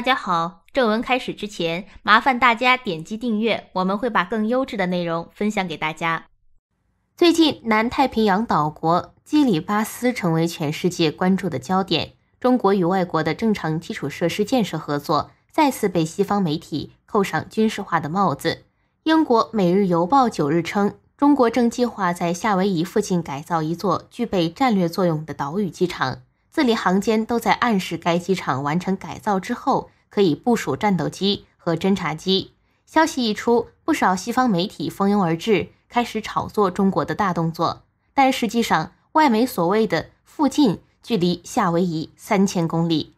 大家好，正文开始之前，麻烦大家点击订阅，我们会把更优质的内容分享给大家。最近，南太平洋岛国基里巴斯成为全世界关注的焦点。中国与外国的正常基础设施建设合作，再次被西方媒体扣上军事化的帽子。英国《每日邮报》九日称，中国正计划在夏威夷附近改造一座具备战略作用的岛屿机场。字里行间都在暗示，该机场完成改造之后可以部署战斗机和侦察机。消息一出，不少西方媒体蜂拥而至，开始炒作中国的大动作。但实际上，外媒所谓的附近距离夏威夷三千公里。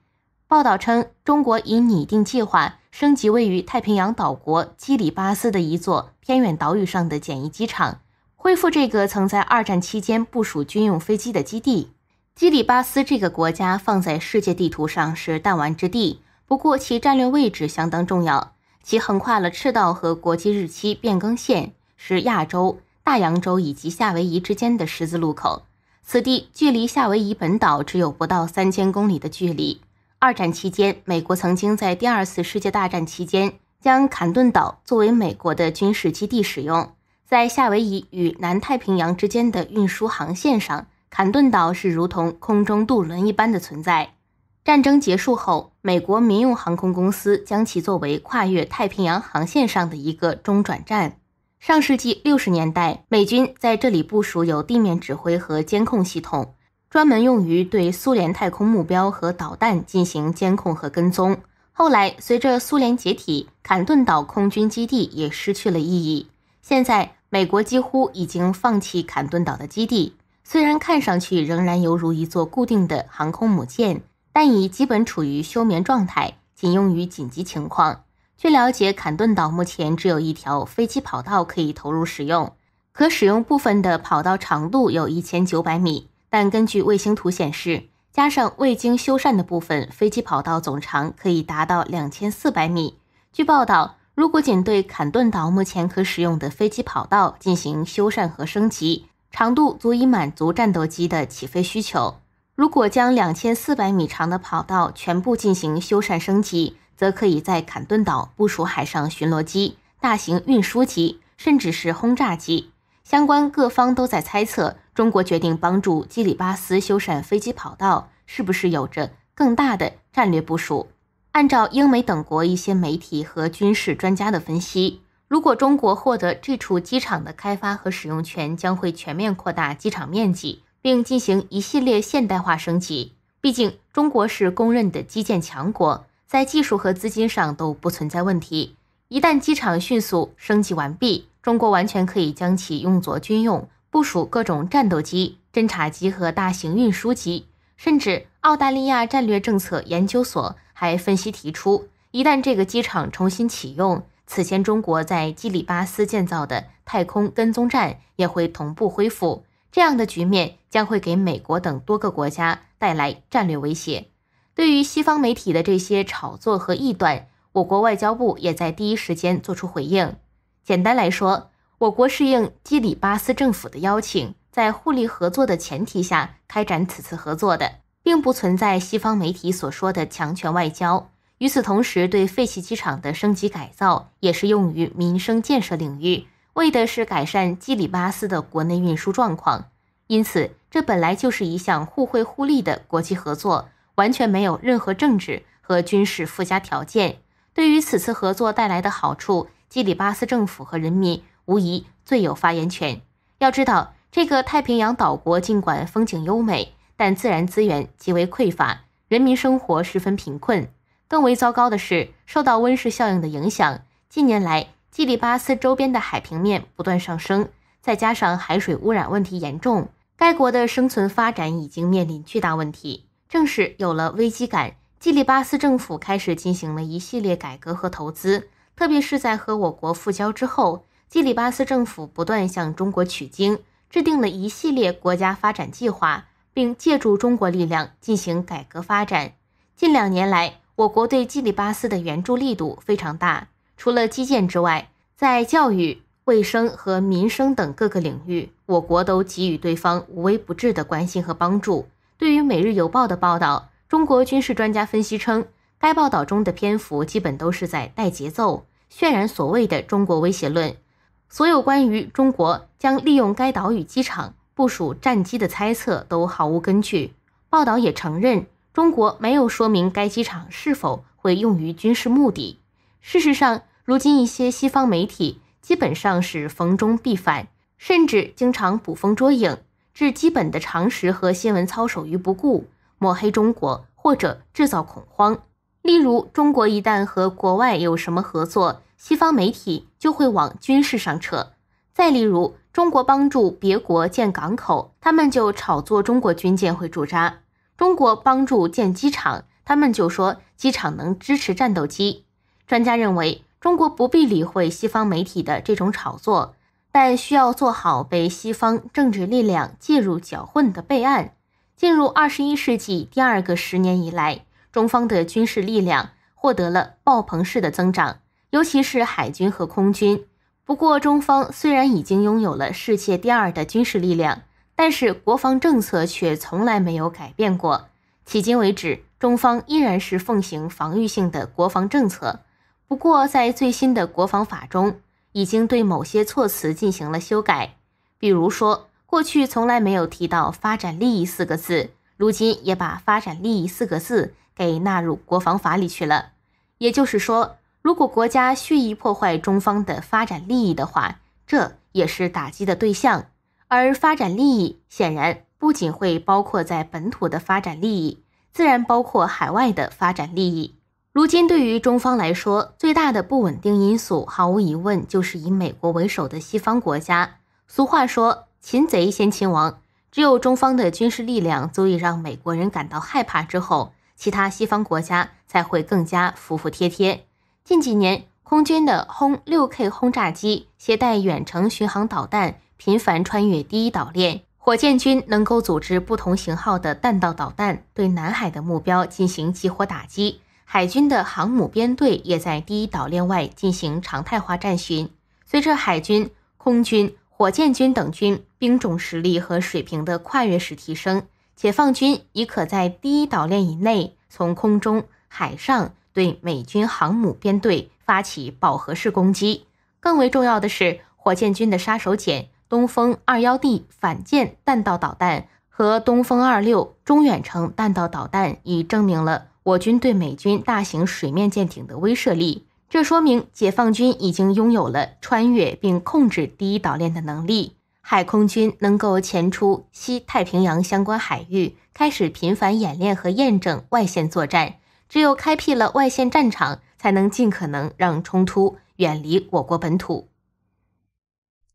报道称，中国已拟定计划，升级位于太平洋岛国基里巴斯的一座偏远岛屿上的简易机场，恢复这个曾在二战期间部署军用飞机的基地。基里巴斯这个国家放在世界地图上是弹丸之地，不过其战略位置相当重要。其横跨了赤道和国际日期变更线，是亚洲、大洋洲以及夏威夷之间的十字路口。此地距离夏威夷本岛只有不到三千公里的距离。二战期间，美国曾经在第二次世界大战期间将坎顿岛作为美国的军事基地使用，在夏威夷与南太平洋之间的运输航线上。坎顿岛是如同空中渡轮一般的存在。战争结束后，美国民用航空公司将其作为跨越太平洋航线上的一个中转站。上世纪六十年代，美军在这里部署有地面指挥和监控系统，专门用于对苏联太空目标和导弹进行监控和跟踪。后来，随着苏联解体，坎顿岛空军基地也失去了意义。现在，美国几乎已经放弃坎顿岛的基地。虽然看上去仍然犹如一座固定的航空母舰，但已基本处于休眠状态，仅用于紧急情况。据了解，坎顿岛目前只有一条飞机跑道可以投入使用，可使用部分的跑道长度有一千九百米，但根据卫星图显示，加上未经修缮的部分，飞机跑道总长可以达到两千四百米。据报道，如果仅对坎顿岛目前可使用的飞机跑道进行修缮和升级，长度足以满足战斗机的起飞需求。如果将两千四百米长的跑道全部进行修缮升级，则可以在坎顿岛部署海上巡逻机、大型运输机，甚至是轰炸机。相关各方都在猜测，中国决定帮助基里巴斯修缮飞机跑道，是不是有着更大的战略部署？按照英美等国一些媒体和军事专家的分析。如果中国获得这处机场的开发和使用权，将会全面扩大机场面积，并进行一系列现代化升级。毕竟，中国是公认的基建强国，在技术和资金上都不存在问题。一旦机场迅速升级完毕，中国完全可以将其用作军用，部署各种战斗机、侦察机和大型运输机。甚至，澳大利亚战略政策研究所还分析提出，一旦这个机场重新启用，此前，中国在基里巴斯建造的太空跟踪站也会同步恢复。这样的局面将会给美国等多个国家带来战略威胁。对于西方媒体的这些炒作和臆断，我国外交部也在第一时间作出回应。简单来说，我国是应基里巴斯政府的邀请，在互利合作的前提下开展此次合作的，并不存在西方媒体所说的强权外交。与此同时，对废弃机场的升级改造也是用于民生建设领域，为的是改善基里巴斯的国内运输状况。因此，这本来就是一项互惠互利的国际合作，完全没有任何政治和军事附加条件。对于此次合作带来的好处，基里巴斯政府和人民无疑最有发言权。要知道，这个太平洋岛国尽管风景优美，但自然资源极为匮乏，人民生活十分贫困。更为糟糕的是，受到温室效应的影响，近年来基里巴斯周边的海平面不断上升，再加上海水污染问题严重，该国的生存发展已经面临巨大问题。正是有了危机感，基里巴斯政府开始进行了一系列改革和投资。特别是在和我国复交之后，基里巴斯政府不断向中国取经，制定了一系列国家发展计划，并借助中国力量进行改革发展。近两年来，我国对基里巴斯的援助力度非常大，除了基建之外，在教育、卫生和民生等各个领域，我国都给予对方无微不至的关心和帮助。对于《每日邮报》的报道，中国军事专家分析称，该报道中的篇幅基本都是在带节奏、渲染所谓的“中国威胁论”。所有关于中国将利用该岛屿机场部署战机的猜测都毫无根据。报道也承认。中国没有说明该机场是否会用于军事目的。事实上，如今一些西方媒体基本上是逢中必反，甚至经常捕风捉影，置基本的常识和新闻操守于不顾，抹黑中国或者制造恐慌。例如，中国一旦和国外有什么合作，西方媒体就会往军事上扯；再例如，中国帮助别国建港口，他们就炒作中国军舰会驻扎。中国帮助建机场，他们就说机场能支持战斗机。专家认为，中国不必理会西方媒体的这种炒作，但需要做好被西方政治力量介入搅混的备案。进入二十一世纪第二个十年以来，中方的军事力量获得了爆棚式的增长，尤其是海军和空军。不过，中方虽然已经拥有了世界第二的军事力量。但是国防政策却从来没有改变过。迄今为止，中方依然是奉行防御性的国防政策。不过，在最新的国防法中，已经对某些措辞进行了修改。比如说，过去从来没有提到“发展利益”四个字，如今也把“发展利益”四个字给纳入国防法里去了。也就是说，如果国家蓄意破坏中方的发展利益的话，这也是打击的对象。而发展利益显然不仅会包括在本土的发展利益，自然包括海外的发展利益。如今对于中方来说，最大的不稳定因素毫无疑问就是以美国为首的西方国家。俗话说，擒贼先擒王，只有中方的军事力量足以让美国人感到害怕之后，其他西方国家才会更加服服帖帖。近几年，空军的轰六 K 轰炸机携带远程巡航导弹。频繁穿越第一岛链，火箭军能够组织不同型号的弹道导弹对南海的目标进行集火打击。海军的航母编队也在第一岛链外进行常态化战巡。随着海军、空军、火箭军等军兵种实力和水平的跨越式提升，解放军已可在第一岛链以内从空中、海上对美军航母编队发起饱和式攻击。更为重要的是，火箭军的杀手锏。东风二幺 D 反舰弹道导弹和东风二六中远程弹道导弹已证明了我军对美军大型水面舰艇的威慑力。这说明解放军已经拥有了穿越并控制第一岛链的能力。海空军能够潜出西太平洋相关海域，开始频繁演练和验证外线作战。只有开辟了外线战场，才能尽可能让冲突远离我国本土。